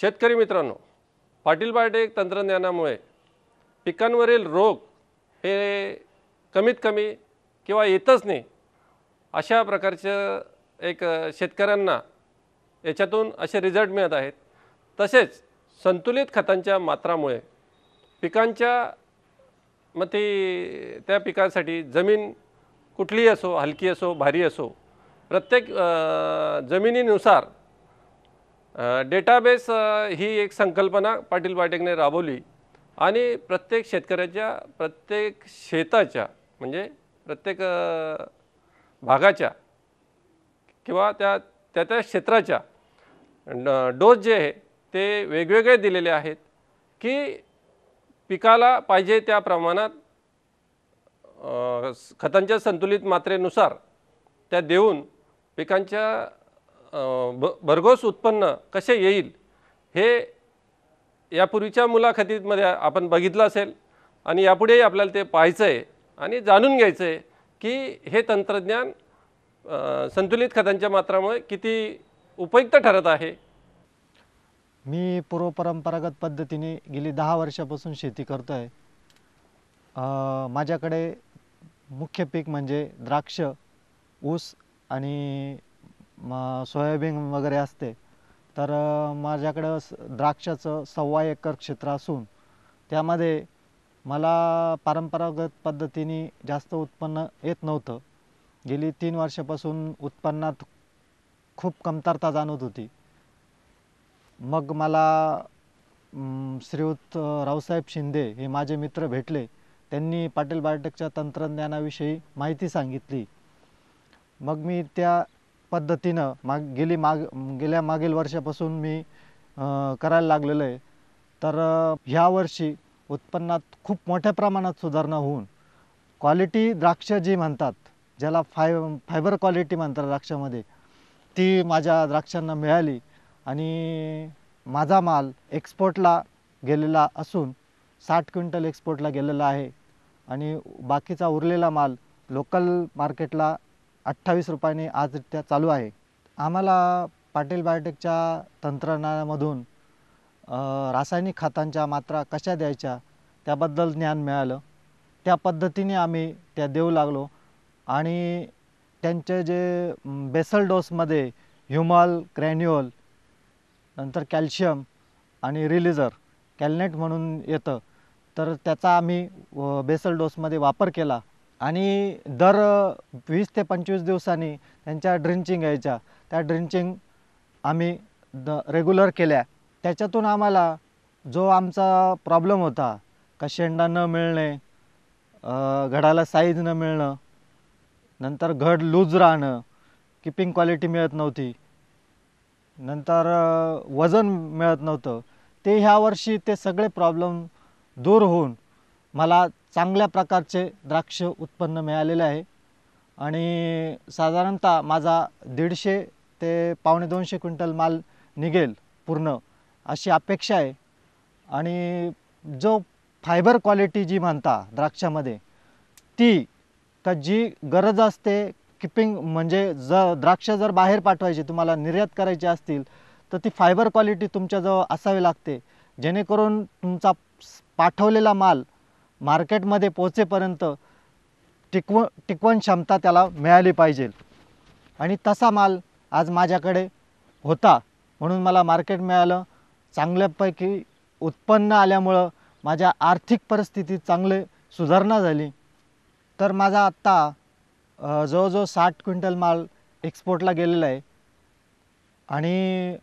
शेतकरी मित्रांनो पाटील बायोटेक तंत्रज्ञानामुळे पिकांवरील रोग हे कमीत कमी किंवा येतच नाही अशा प्रकारचं एक शेतकऱ्यांना याच्यातून असे रिझल्ट मिळत आहेत तसेच संतुलित खतांच्या मात्रामुळे पिकांच्या मग ती त्या पिकासाठी जमीन कुठलीही असो हलकी असो भारी असो प्रत्येक जमिनीनुसार डेटाबेस ही एक संकल्पना पाटील पाटेकने राबवली आणि प्रत्येक शेतकऱ्याच्या प्रत्येक शेताच्या म्हणजे प्रत्येक भागाच्या किंवा त्या त्या त्या क्षेत्राच्या डोस जे आहे ते वेगवेगळे दिलेले आहेत की पिकाला पाहिजे त्या प्रमाणात खतांच्या संतुलित मात्रेनुसार त्या देऊन पिकांच्या ब भरघोस उत्पन्न कसे येईल हे यापूर्वीच्या मुलाखतीमध्ये आपण बघितलं असेल आणि यापुढेही आपल्याला ते पाहायचं आहे आणि जाणून घ्यायचं आहे की हे तंत्रज्ञान संतुलित खतांच्या मात्रामुळे किती उपयुक्त ठरत आहे मी पूर्वपरंपरागत पद्धतीने गेली दहा वर्षापासून शेती करतो आहे माझ्याकडे मुख्य पीक म्हणजे द्राक्ष ऊस आणि मग सोयाबीन वगैरे असते तर माझ्याकडं स द्राक्षाचं सव्वा एकर क्षेत्र असून त्यामध्ये मला परंपरागत पद्धतीने जास्त उत्पन्न येत नव्हतं गेली तीन वर्षापासून उत्पन्नात खूप कमतरता जाणवत होती मग मला श्रीयुत रावसाहेब शिंदे हे माझे मित्र भेटले त्यांनी पाटील बायोटेकच्या तंत्रज्ञानाविषयी माहिती सांगितली मग मी त्या पद्धतीनं माग गेली माग गेल्या मागील वर्षापासून मी करायला लागलेलं आहे तर ह्या वर्षी उत्पन्नात खूप मोठ्या प्रमाणात सुधारणा होऊन क्वालिटी द्राक्ष जी म्हणतात ज्याला फाय फायबर क्वालिटी म्हणतात द्राक्षामध्ये ती माझ्या द्राक्षांना मिळाली आणि माझा माल एक्सपोर्टला गेलेला असून साठ क्विंटल एक्सपोर्टला गेलेला आहे आणि बाकीचा उरलेला माल लोकल मार्केटला अठ्ठावीस रुपयाने आज त्या चालू आहे आम्हाला पाटील बायोटेकच्या तंत्रज्ञानामधून रासायनिक खतांच्या मात्रा कशा द्यायच्या त्याबद्दल ज्ञान मिळालं त्या पद्धतीने आम्ही त्या देऊ लागलो आणि त्यांचे जे बेसल डोसमध्ये ह्युमल ग्रॅन्युअल नंतर कॅल्शियम आणि रिलिझर कॅलनेट म्हणून येतं तर त्याचा आम्ही बेसल डोसमध्ये वापर केला आणि दर वीस ते पंचवीस दिवसांनी त्यांच्या ड्रिंचिंग यायच्या त्या ड्रिंचिंग आम्ही द रेग्युलर केल्या त्याच्यातून आम्हाला जो आमचा प्रॉब्लेम होता का शेंडा न मिळणे घडाला साईज न मिळणं नंतर घड लूज राहणं किपिंग क्वालिटी मिळत नव्हती नंतर वजन मिळत नव्हतं ते ह्या वर्षी ते सगळे प्रॉब्लेम दूर होऊन मला चांगल्या प्रकारचे द्राक्ष उत्पन्न मिळालेले आहे आणि साधारणतः माझा दीडशे ते पावणे दोनशे क्विंटल माल निघेल पूर्ण अशी अपेक्षा आहे आणि जो फायबर क्वालिटी जी म्हणता द्राक्षामध्ये ती का जी गरज असते किपिंग म्हणजे ज द्राक्ष जर बाहेर पाठवायची तुम्हाला निर्यात करायची असतील तर ती फायबर क्वालिटी तुमच्याजवळ असावी लागते जेणेकरून तुमचा पाठवलेला माल मार्केटमध्ये पोचेपर्यंत टिकव टिकवण क्षमता त्याला मिळाली पाहिजे आणि तसा माल आज माझ्याकडे होता म्हणून मला मार्केट मिळालं चांगल्यापैकी उत्पन्न आल्यामुळं माझ्या आर्थिक परिस्थितीत चांगले सुधारणा झाली तर माझा आत्ता जवळजवळ साठ क्विंटल माल एक्सपोर्टला गेलेला आहे आणि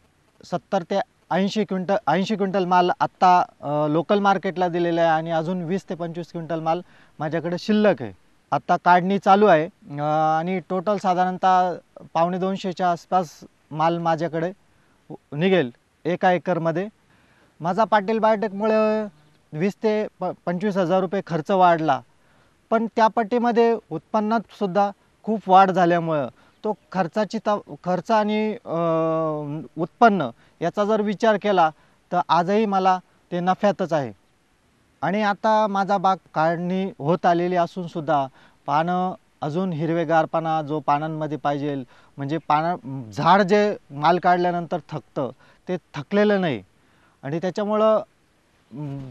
सत्तर ते ऐंशी क्विंटल ऐंशी क्विंटल माल आत्ता लोकल मार्केटला दिलेला आहे आणि अजून वीस ते पंचवीस क्विंटल माल माझ्याकडे शिल्लक आहे आत्ता काढणी चालू आहे आणि टोटल साधारणतः पावणे दोनशेच्या आसपास माल माझ्याकडे निघेल एका एकरमध्ये माझा पाटील बायोटेकमुळे वीस ते प पंचवीस हजार रुपये खर्च वाढला पण त्या पट्टीमध्ये उत्पन्नातसुद्धा खूप वाढ झाल्यामुळं तो खर्चाची त खर्च आणि उत्पन्न याचा जर विचार केला तर आजही मला ते नफ्यातच आहे आणि आता माझा बाग काढणी होत आलेली असूनसुद्धा पानं अजून हिरवेगारपणा जो पानांमध्ये पाहिजे म्हणजे पाना झाड जे माल काढल्यानंतर थकतं ते थकलेलं नाही आणि त्याच्यामुळं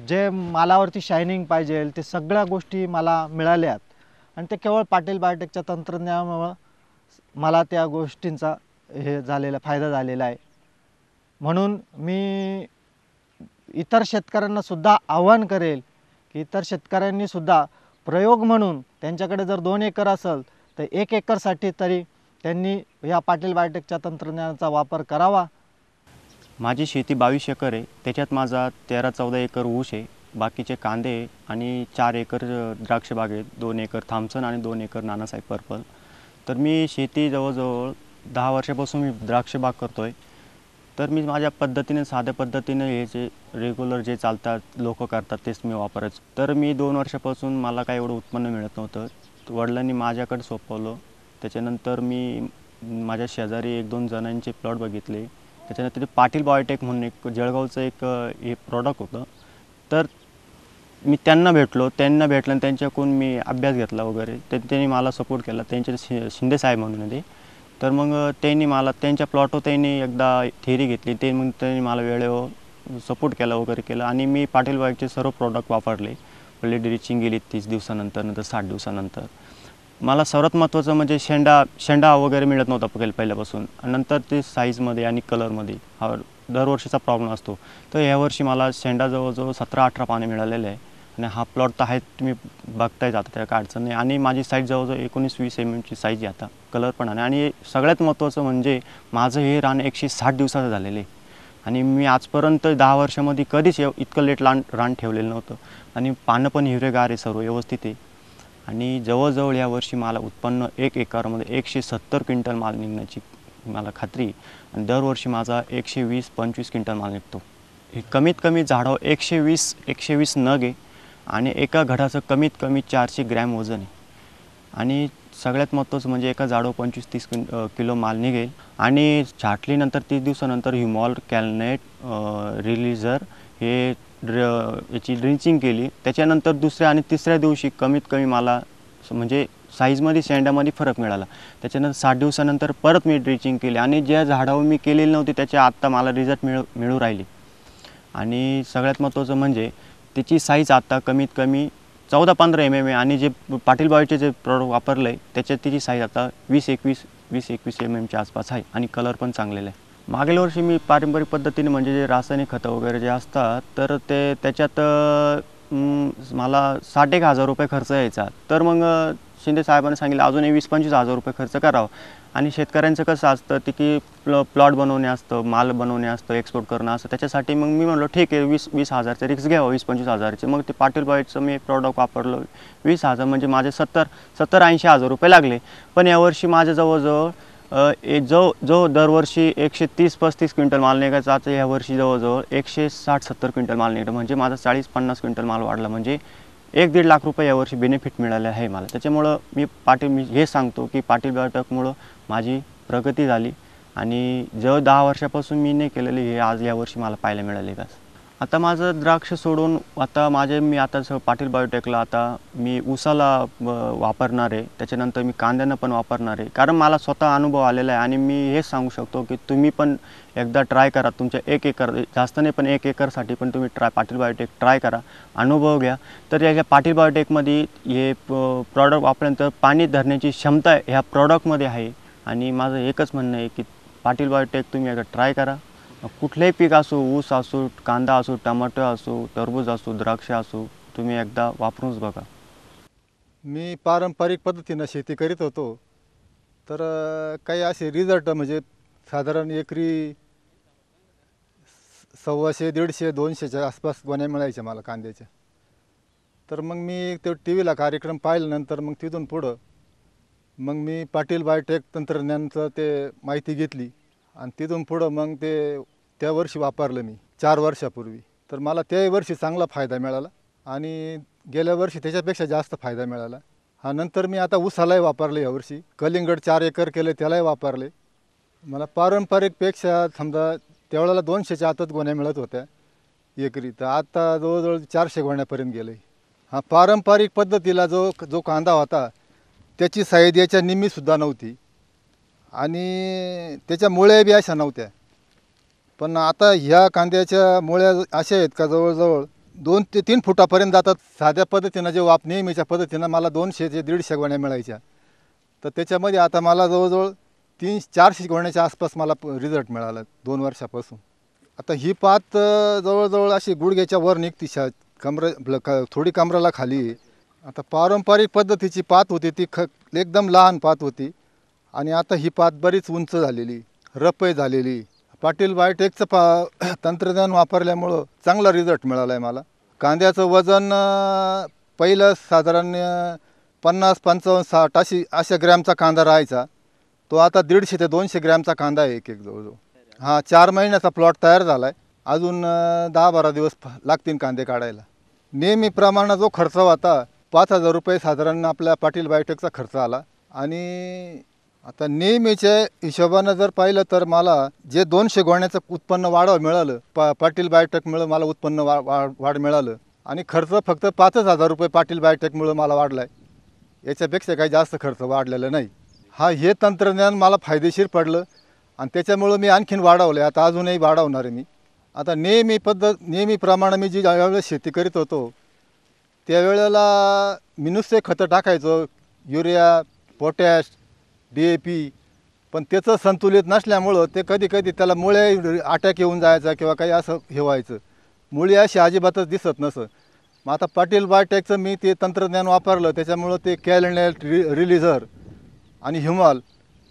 जे मालावरती शायनिंग पाहिजे ते सगळ्या गोष्टी मला मिळाल्यात आणि ते केवळ पाटील बायोटेकच्या तंत्रज्ञानामुळं मला त्या गोष्टींचा हे झालेला फायदा झालेला आहे म्हणून मी इतर शेतकऱ्यांनासुद्धा आव्हान करेल की इतर शेतकऱ्यांनीसुद्धा प्रयोग म्हणून त्यांच्याकडे जर दोन एकर असेल तर एक एकरसाठी तरी त्यांनी या पाटील बायोटेकच्या तंत्रज्ञानाचा वापर करावा माझी शेती बावीस एकर आहे त्याच्यात माझा तेरा चौदा एकर ऊस आहे बाकीचे कांदे आणि चार एकर द्राक्षबाग आहे दोन एकर थांबसन आणि दोन एकर नानासाहेब पर्पल तर मी शेती जवळजवळ दहा वर्षापासून मी द्राक्ष बाग करतो आहे तर मी माझ्या पद्धतीने साध्या पद्धतीने हे जे रेग्युलर जे चालतात लोक करतात तेच मी वापरायचो तर मी दोन वर्षापासून मला काय एवढं उत्पन्न मिळत नव्हतं वडिलांनी माझ्याकडे सोपवलं त्याच्यानंतर मी माझ्या शेजारी एक दोन जणांचे प्लॉट बघितले त्याच्यानंतर ते पाटील बायोटेक म्हणून एक जळगावचं एक हे प्रॉडक्ट होतं तर मी त्यांना भेटलो त्यांना भेटलं आणि त्यांच्याकडून मी अभ्यास घेतला वगैरे तर त्यांनी मला सपोर्ट केला त्यांच्या शि शिंदे साहेब म्हणून ते तर मग त्यांनी मला त्यांच्या प्लॉटवर त्यांनी एकदा थेरी घेतली ते मग त्यांनी मला वेळेवर सपोर्ट केला वगैरे केला आणि मी पाटील बाईकचे सर्व प्रॉडक्ट वापरले पहिले ड्रिचिंग गेली तीस दिवसानंतर नंतर साठ दिवसानंतर मला सर्वात महत्त्वाचं म्हणजे शेंडा शेंडा वगैरे मिळत नव्हता पकेल पहिल्यापासून नंतर ते साईजमध्ये आणि कलरमध्ये हा दरवर्षीचा प्रॉब्लेम असतो तर यावर्षी मला शेंडा जवळजवळ सतरा अठरा पाने मिळालेलं आहे आणि हा प्लॉट तर आहे तुम्ही बघताय जाता त्या कार्डचं नाही आणि माझी साईज जवळजवळ एकोणीस वीस एम एमची साईज आहे आता कलर पण आहे आणि सगळ्यात महत्त्वाचं म्हणजे माझं हे रान एकशे साठ दिवसाचं झालेलं आहे आणि मी आजपर्यंत दहा वर्षामध्ये कधीच इतकं लेट लान रान ठेवलेलं नव्हतं आणि पानं पण हिरेगार आहे सर्व व्यवस्थित आहे आणि जवळजवळ यावर्षी मला उत्पन्न एक एकरमध्ये एकशे सत्तर क्विंटल माल निघण्याची मला खात्री आणि दरवर्षी माझा एकशे वीस पंचवीस क्विंटल माल निघतो हे कमीत कमी झाडं एकशे वीस एकशे वीस नग आहे आणि एका घडाचं कमीत कमी चारशे ग्रॅम वजन आहे आणि सगळ्यात महत्त्वाचं म्हणजे एका जाडो पंचवीस तीस किलो माल निघेल आणि छाटलीनंतर तीस दिवसानंतर ह्युमॉल कॅलनेट रिलीजर हे ड्र याची ड्रिंचिंग केली त्याच्यानंतर दुसऱ्या आणि तिसऱ्या दिवशी कमीत कमी मला म्हणजे साईजमध्ये सेंडामध्ये फरक मिळाला त्याच्यानंतर साठ दिवसानंतर परत मी ड्रिचिंग केली आणि ज्या झाडावर मी केलेली नव्हती त्याच्या आत्ता मला रिझल्ट मिळू मिळू राहिली आणि सगळ्यात महत्त्वाचं म्हणजे त्याची साईज आता कमीत कमी चौदा पंधरा एम एम आहे आणि जे पाटील बॉयचे जे प्रॉडक्ट वापरले आहे त्याच्यात त्याची साईज आता वीस एकवीस वीस एकवीस एम एमच्या आसपास आहे आणि कलर पण चांगलेला आहे मागील वर्षी मी पारंपरिक पद्धतीने म्हणजे जे रासायनिक खतं वगैरे जे असतात तर ते त्याच्यात मला साठ एक हजार रुपये खर्च यायचा तर मग शिंदे साहेबांनी सांगितलं अजूनही वीस पंचवीस हजार रुपये खर्च करावा आणि शेतकऱ्यांचं कसं असतं ते की प्ल प्लॉट बनवणे असतं माल बनवणे असतं एक्सपोर्ट करणं असतं त्याच्यासाठी मग मी म्हणलो ठीक आहे वीस वीस हजारचे रिक्स घ्यावं वीस पंचवीस हजारचे मग ते पाटील बाईटचं मी एक प्रॉडक्ट वापरलं वीस हजार म्हणजे माझे सत्तर सत्तर ऐंशी हजार रुपये लागले पण यावर्षी माझ्या जवळजवळ एक जो जो दरवर्षी एकशे तीस पस्तीस क्विंटल माल निघायचा आता यावर्षी जवळजवळ एकशे साठ सत्तर क्विंटल माल निघतो म्हणजे माझा चाळीस पन्नास क्विंटल माल वाढला म्हणजे एक दीड लाख रुपये यावर्षी बेनिफिट मिळाले आहे मला त्याच्यामुळं मी पाटील मी हे सांगतो की पाटील बायोटेकमुळं माझी प्रगती झाली आणि जवळ दहा वर्षापासून मी नाही केलेली हे आज यावर्षी मला पाहायला मिळाले का आता माझं द्राक्ष सोडून आता माझे मी आता स पाटील बायोटेकला आता मी उसाला वापरणार आहे त्याच्यानंतर मी कांद्यानं पण वापरणार आहे कारण मला स्वतः अनुभव आलेला आहे आणि मी हे सांगू शकतो की तुम्ही पण एकदा ट्राय करा तुमच्या एक एकर जास्त नाही पण एक एकरसाठी पण तुम्ही ट्राय पाटील बायोटेक ट्राय करा अनुभव घ्या तर याच्या पाटील बायोटेकमध्ये हे प्रॉडक्ट वापरल्यानंतर पाणी धरण्याची क्षमता ह्या प्रॉडक्टमध्ये आहे आणि माझं एकच म्हणणं आहे की पाटील बायोटेक तुम्ही एकदा ट्राय करा कुठलंही पीक असो ऊस असो कांदा असो टमाटो असो टरबूज असो द्राक्ष असो तुम्ही एकदा वापरूनच बघा मी पारंपरिक पद्धतीनं शेती करीत होतो तर काही असे रिझल्ट म्हणजे साधारण एकरी सव्वाशे दीडशे दोनशेच्या आसपास गोण्या मिळायच्या मला कांद्याच्या तर मग मी ते टी व्हीला कार्यक्रम पाहिल्यानंतर मग तिथून पुढं मग मी पाटील बायोटेक तंत्रज्ञानाचं ते माहिती घेतली आणि तिथून पुढं मग ते त्या वर्षी वापरलं मी चार वर्षापूर्वी तर मला त्याही वर्षी चांगला फायदा मिळाला आणि गेल्या वर्षी त्याच्यापेक्षा जास्त फायदा मिळाला हा नंतर मी आता ऊसालाही वापरले यावर्षी कलिंगड चार एकर केले त्यालाही वापरले मला पारंपरिकपेक्षा समजा त्यावेळेला दोनशेच्या आतच गोण्या मिळत होत्या एकरी तर आता जवळजवळ चारशे गोण्यापर्यंत गेले हा पारंपरिक पद्धतीला जो जो कांदा होता त्याची सायद याच्या निम्मीसुद्धा नव्हती आणि त्याच्या मुळ्या बी अशा नव्हत्या पण आता ह्या कांद्याच्या मुळ्या अशा आहेत का जवळजवळ दोन ते तीन फुटापर्यंत जातात साध्या पद्धतीनं जे वाप नेहमीच्या पद्धतीनं मला दोनशे ते दीडशे गोण्या मिळायच्या तर त्याच्यामध्ये आता मला जवळजवळ तीन चारशे गोण्याच्या आसपास मला रिझल्ट मिळाला दोन वर्षापासून आता ही पात जवळजवळ अशी गुडघ्याच्या वर निघती शा कमर थोडी कमराला खाली आता पारंपरिक पद्धतीची पात होती ती ख एकदम लहान पात होती आणि आता ही पात बरीच उंच झालेली रपय झालेली पाटील बायोटेकचं पा तंत्रज्ञान वापरल्यामुळं चांगला रिझल्ट मिळाला आहे मला कांद्याचं वजन पहिलं साधारण पन्नास पंचावन्न साठ अशी अशा ग्रॅमचा कांदा राहायचा तो आता दीडशे ते दोनशे ग्रॅमचा कांदा आहे एक एक जवळजवळ हां चार महिन्याचा प्लॉट तयार झाला आहे अजून दहा बारा दिवस लागतील कांदे काढायला नेहमी प्रमाणात जो खर्च होता पाच हजार रुपये साधारण आपल्या पाटील बायोटेकचा खर्च आला आणि आता नेहमीच्या हिशोबानं जर पाहिलं तर मला जे दोनशे गोण्याचं उत्पन्न वाढवं मिळालं पा पाटील बायोटेकमुळं मला उत्पन्न वा वा वाढ मिळालं आणि खर्च फक्त पाचच हजार रुपये पाटील बायोटेकमुळं मला वाढला आहे याच्यापेक्षा काही जास्त खर्च वाढलेला नाही हा हे तंत्रज्ञान मला फायदेशीर पडलं आणि त्याच्यामुळं मी आणखीन वाढवलं आता अजूनही वाढवणार आहे मी आता नेहमी पद्धत नेहमीप्रमाणे मी जी ज्यावेळेस शेती करीत होतो त्यावेळेला मिनुसचे खतं टाकायचं urea potash D A P पण त्याचं संतुलित नसल्यामुळं ते कधी कधी त्याला मुळे अटॅक येऊन जायचा किंवा काही असं हे व्हायचं मुळी अशी अजिबातच दिसत नसं मग आता पाटील बायोटेकचं मी ते तंत्रज्ञान वापरलं त्याच्यामुळं ते कॅलनेल रि रिलिझर आणि हिमाल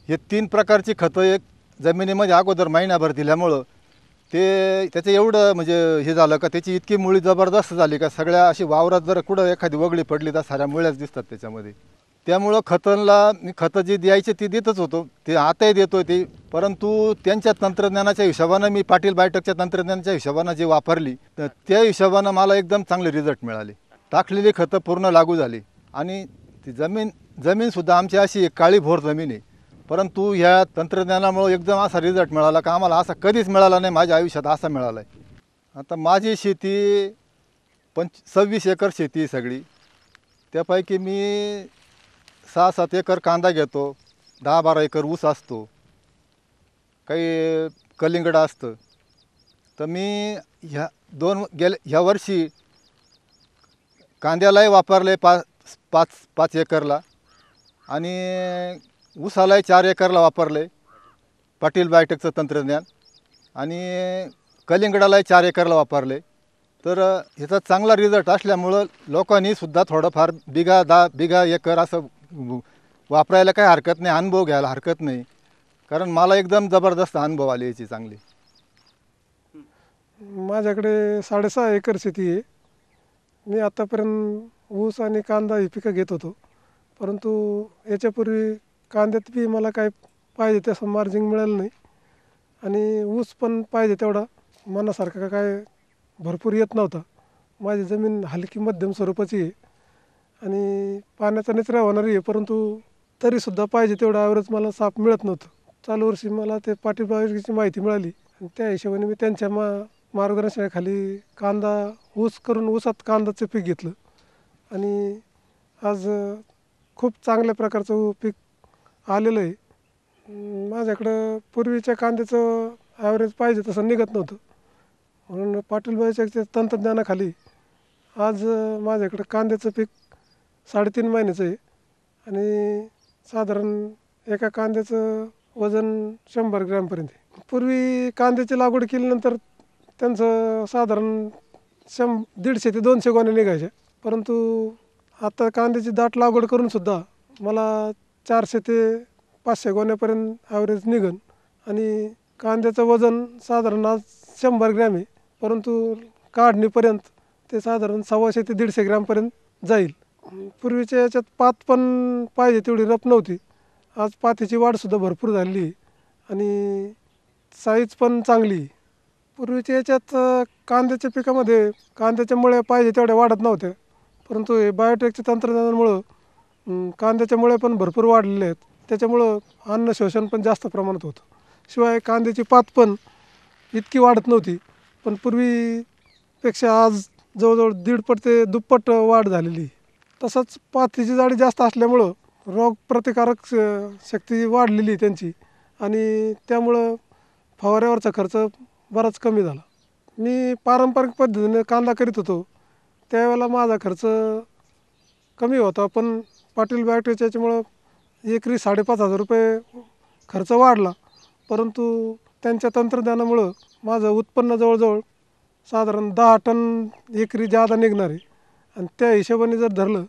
हे तीन प्रकारची खतं एक जमिनीमध्ये अगोदर महिनाभर दिल्यामुळं ते त्याचं एवढं म्हणजे हे झालं का त्याची इतकी मुळी जबरदस्त झाली का सगळ्या अशी वावरात जर कुठं एखादी वगळी पडली तर साऱ्या मुळ्याच दिसतात त्याच्यामध्ये त्यामुळं खतांना मी खतं जी द्यायचे ती देतच होतो ते आताही देतो ते परंतु त्यांच्या तंत्रज्ञानाच्या हिशोबानं मी पाटील बायटकच्या तंत्रज्ञानाच्या हिशोबानं जी वापरली तर त्या हिशोबानं मला एकदम चांगले रिझल्ट मिळाले टाकलेली खतं पूर्ण लागू झाली आणि ती जमीन जमीनसुद्धा आमची अशी काळीभोर जमीन आहे परंतु ह्या तंत्रज्ञानामुळं एकदम असा रिझल्ट मिळाला का आम्हाला असा कधीच मिळाला नाही माझ्या आयुष्यात असा मिळाला आहे आता माझी शेती पंच सव्वीस एकर शेती आहे सगळी त्यापैकी मी सहा सात एकर कांदा घेतो दहा बारा एकर ऊस असतो काही कलिंगड असतं तर मी ह्या दोन गेले ह्या वर्षी कांद्यालाही वापरले पाच पाच पाच एकरला आणि ऊसालाही चार एकरला वापरले पाटील बायोटेकचं तंत्रज्ञान आणि कलिंगडालाही चार एकरला वापरले तर ह्याचा चांगला रिझल्ट असल्यामुळं लोकांनीसुद्धा थोडंफार बिघा दहा बिघा एकर असं वापरायला काही हरकत नाही अनुभव घ्यायला हरकत नाही कारण मला एकदम जबरदस्त अनुभव आले याची चांगली माझ्याकडे साडेसहा एकर शेती आहे मी आत्तापर्यंत ऊस आणि कांदा ही पिकं घेत होतो परंतु याच्यापूर्वी कांद्यात बी मला काय पाहिजे तसं मार्जिन मिळालं नाही आणि ऊस पण पाहिजे तेवढा मनासारखा काय भरपूर येत नव्हता माझी जमीन हलकी मध्यम स्वरूपाची आहे आणि पाण्याचा निचरा होणारी आहे परंतु तरीसुद्धा पाहिजे तेवढा ॲव्हरेज मला साप मिळत नव्हतं चालू वर्षी मला ते पाठीबावीची माहिती मिळाली आणि त्या हिशोबाने मी त्यांच्या मा मार्गदर्शनाखाली कांदा ऊस करून ऊसात कांदाचं पीक घेतलं आणि आज खूप चांगल्या प्रकारचं पीक आलेलं आहे माझ्याकडं पूर्वीच्या कांद्याचं ॲव्हरेज पाहिजे तसं निघत नव्हतं म्हणून पाटील तंत्रज्ञानाखाली आज माझ्याकडं कांद्याचं पीक साडेतीन महिन्याचं आहे आणि साधारण एका कांद्याचं वजन शंभर ग्रॅमपर्यंत आहे पूर्वी कांद्याची लागवड केल्यानंतर त्यांचं साधारण शं दीडशे ते दोनशे गोण्या निघायच्या परंतु आता कांद्याची दाट लागवड करूनसुद्धा मला चारशे ते पाचशे गोण्यापर्यंत ॲव्हरेज निघेल आणि कांद्याचं वजन साधारण आज शंभर ग्रॅम आहे परंतु काढणीपर्यंत ते साधारण सव्वाशे ते दीडशे ग्रॅमपर्यंत जाईल पूर्वीच्या याच्यात पात पण पाहिजे तेवढी रप नव्हती आज पातीची वाढसुद्धा भरपूर झाली आणि साईज पण चांगली पूर्वीच्या याच्यात कांद्याच्या पिकामध्ये कांद्याच्या मुळे पाहिजे तेवढ्या वाढत नव्हत्या परंतु हे बायोटेकच्या तंत्रज्ञानामुळं कांद्याच्यामुळे पण भरपूर वाढलेले आहेत त्याच्यामुळं अन्न शोषण पण जास्त प्रमाणात होतं शिवाय कांद्याची पात पण इतकी वाढत नव्हती पण पूर्वीपेक्षा आज जवळजवळ दीडपट ते दुप्पट वाढ झालेली तसंच पातीची जाडी जास्त असल्यामुळं रोगप्रतिकारक शक्ती वाढलेली त्यांची आणि त्यामुळं फवाऱ्यावरचा खर्च बराच कमी झाला मी पारंपरिक पद्धतीने कांदा करीत होतो त्यावेळेला माझा खर्च कमी होता पण पाटील बॅक्टरीच्या याच्यामुळं एकरी साडेपाच हजार रुपये खर्च वाढला परंतु त्यांच्या तंत्रज्ञानामुळं माझं उत्पन्न जवळजवळ साधारण दहा टन एकरी जादा निघणार आहे आणि त्या हिशोबाने जर धरलं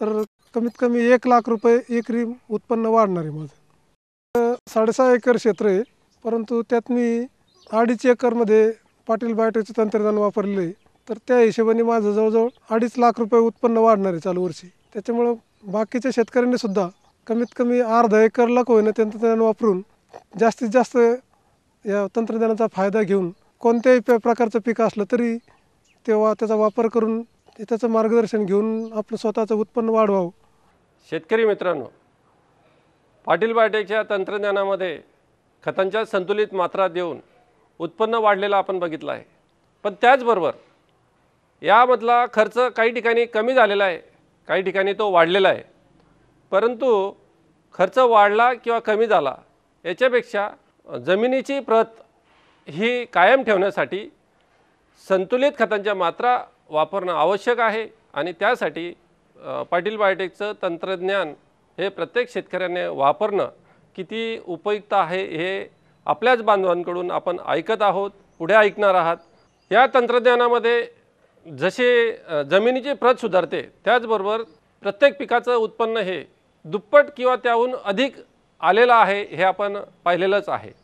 तर कमीत कमी एक लाख रुपये एकरी उत्पन्न वाढणार आहे माझं साडेसहा एकर क्षेत्र आहे परंतु त्यात मी अडीच एकरमध्ये पाटील बायोटेकचे तंत्रज्ञान वापरले तर त्या हिशोबाने माझं जवळजवळ अडीच लाख रुपये उत्पन्न वाढणार आहे चालू वर्षी त्याच्यामुळं बाकीच्या शेतकऱ्यांनी सुद्धा कमीत कमी अर्धा एकरला कोयना तंत्रज्ञान वापरून जास्तीत जास्त या तंत्रज्ञानाचा फायदा घेऊन कोणत्याही प प्रकारचं पीक असलं तरी तेव्हा त्याचा वापर करून त्याचं मार्गदर्शन घेऊन आपलं स्वतःचं उत्पन्न वाढवावं शेतकरी मित्रांनो पाटील बाटेच्या तंत्रज्ञानामध्ये खतांच्या संतुलित मात्रा देऊन उत्पन्न वाढलेलं आपण बघितलं आहे पण त्याचबरोबर यामधला खर्च काही ठिकाणी कमी झालेला आहे काही ठिकाणी तो वाढलेला आहे परंतु खर्च वाढला किंवा कमी झाला याच्यापेक्षा जमिनीची प्रत ही कायम ठेवण्यासाठी संतुलित खतांच्या मात्रा वापरणं आवश्यक आहे आणि त्यासाठी पाटील बायोटेकचं तंत्रज्ञान हे प्रत्येक शेतकऱ्याने वापरणं किती उपयुक्त आहे हे आपल्याच बांधवांकडून आपण ऐकत आहोत पुढे ऐकणार आहात या तंत्रज्ञानामध्ये जसे जमिनीचे प्रत सुधारते त्याचबरोबर प्रत्येक पिकाचं उत्पन्न हे दुप्पट किंवा त्याहून अधिक आलेलं आहे हे आपण पाहिलेलंच आहे